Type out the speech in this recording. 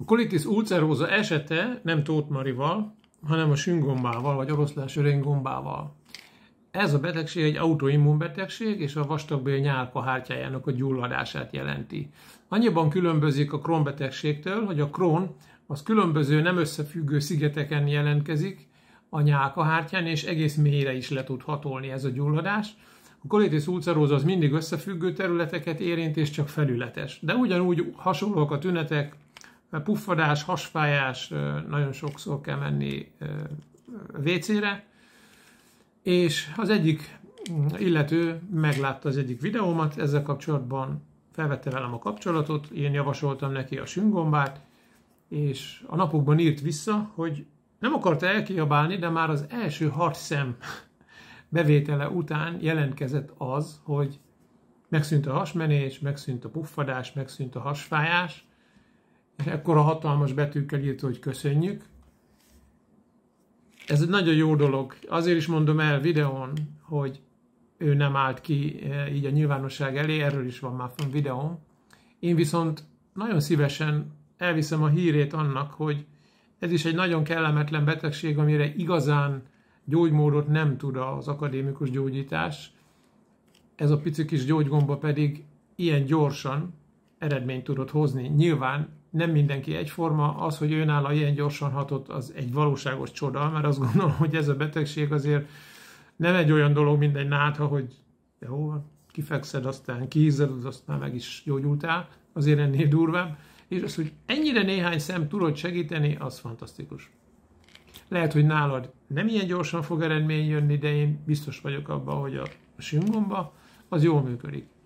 A kolitis ulceróza esete nem tótmarival, hanem a süngombával vagy oroszlás öréngombával. Ez a betegség egy autoimmunbetegség, és a vastagbél nyálkahártyájának hártyájának a gyulladását jelenti. Annyiban különbözik a Crohn betegségtől, hogy a Crohn az különböző nem összefüggő szigeteken jelentkezik, a nyálkahártyán, és egész mélyre is le tud hatolni ez a gyulladás. A kolitis ulceróz az mindig összefüggő területeket érint, és csak felületes. De ugyanúgy hasonlóak a tünetek mert puffadás, hasfájás, nagyon sokszor kell menni WC-re, és az egyik illető meglátta az egyik videómat, ezzel kapcsolatban felvette velem a kapcsolatot, én javasoltam neki a süngombát, és a napokban írt vissza, hogy nem akarta elkiabálni, de már az első hat szem bevétele után jelentkezett az, hogy megszűnt a hasmenés, megszűnt a puffadás, megszűnt a hasfájás, Ekkor ekkora hatalmas betűkkel írta, hogy köszönjük. Ez egy nagyon jó dolog. Azért is mondom el videón, hogy ő nem állt ki e, így a nyilvánosság elé, erről is van már fönn videó. Én viszont nagyon szívesen elviszem a hírét annak, hogy ez is egy nagyon kellemetlen betegség, amire igazán gyógymódot nem tud az akadémikus gyógyítás. Ez a pici kis gyógygomba pedig ilyen gyorsan eredményt tudott hozni. Nyilván nem mindenki egyforma, az, hogy őnála ilyen gyorsan hatott, az egy valóságos csoda, mert azt gondolom, hogy ez a betegség azért nem egy olyan dolog, mint egy nátha, hogy jó, kifekszed, aztán kihízelod, aztán meg is gyógyultál, azért ennél durvább, és az, hogy ennyire néhány szem tudod segíteni, az fantasztikus. Lehet, hogy nálad nem ilyen gyorsan fog eredmény jönni, de én biztos vagyok abban, hogy a süngomba az jól működik.